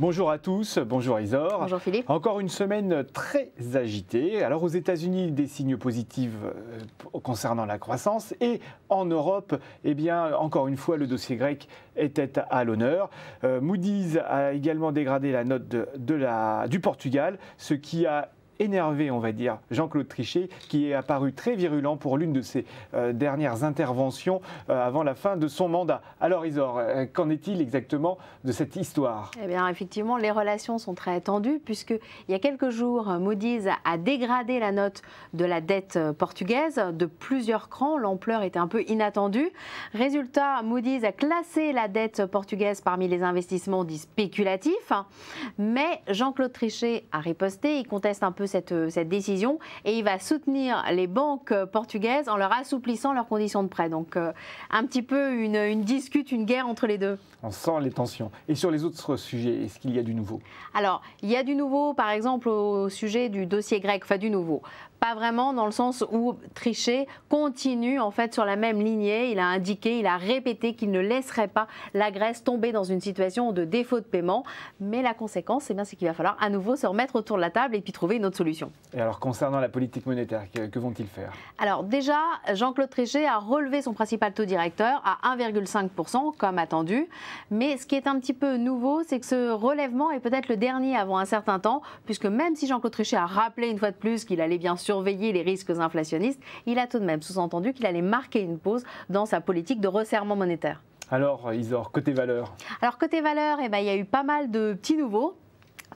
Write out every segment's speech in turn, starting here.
Bonjour à tous, bonjour Isor. Bonjour Philippe. Encore une semaine très agitée. Alors aux États-Unis, des signes positifs euh, concernant la croissance et en Europe, eh bien encore une fois le dossier grec était à l'honneur. Euh, Moody's a également dégradé la note du Portugal, ce qui a énervé, on va dire, Jean-Claude Trichet, qui est apparu très virulent pour l'une de ses euh, dernières interventions euh, avant la fin de son mandat. Alors Isor, euh, qu'en est-il exactement de cette histoire Eh bien effectivement, les relations sont très tendues puisque il y a quelques jours, Moody's a dégradé la note de la dette portugaise de plusieurs crans. L'ampleur était un peu inattendue. Résultat, Moody's a classé la dette portugaise parmi les investissements dits spéculatifs. Mais Jean-Claude Trichet a riposté, il conteste un peu cette, euh, cette décision et il va soutenir les banques euh, portugaises en leur assouplissant leurs conditions de prêt. Donc euh, un petit peu une, une, discute, une guerre entre les deux. On sent les tensions. Et sur les autres sujets, est-ce qu'il y a du nouveau Alors, il y a du nouveau, par exemple, au sujet du dossier grec, enfin du nouveau. Pas vraiment dans le sens où Trichet continue en fait sur la même lignée. Il a indiqué, il a répété qu'il ne laisserait pas la Grèce tomber dans une situation de défaut de paiement. Mais la conséquence, c'est eh bien, c'est qu'il va falloir à nouveau se remettre autour de la table et puis trouver une autre et alors concernant la politique monétaire, que, vont-ils faire Alors déjà, Jean-Claude Trichet a relevé son principal taux directeur à 1,5% comme attendu. Mais ce qui est un petit peu nouveau, c'est que ce relèvement est peut-être le dernier avant un certain temps, puisque même si Jean-Claude Trichet a rappelé une fois de plus qu'il allait bien surveiller les risques inflationnistes, il a tout de même sous-entendu qu'il allait marquer une pause dans sa politique de resserrement monétaire. Alors, Isor, côté valeur Alors, côté valeur, eh ben, il y a eu pas mal de petits nouveaux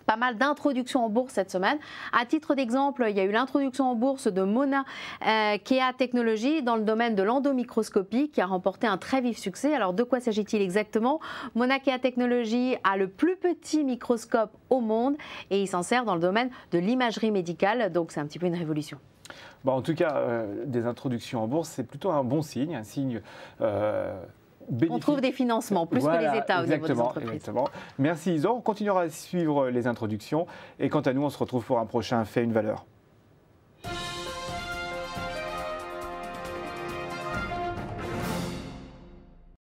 pas mal d'introductions en bourse cette semaine. À titre d'exemple, il y a eu l'introduction en bourse de Mona euh, Kea Technologies dans le domaine de l'endomicroscopie qui a remporté un très vif succès. Alors de quoi s'agit-il exactement Mona Kea Technologies a le plus petit microscope au monde et il s'en sert dans le domaine de l'imagerie médicale, donc c'est un petit peu une révolution. en tout cas, euh, des introductions en bourse, c'est plutôt un bon signe, un signe euh, on trouve des financements, plus que les États au Exactement. Merci Isor. On continuera à suivre les introductions. Et quant à nous, on se retrouve pour un prochain Fait une valeur.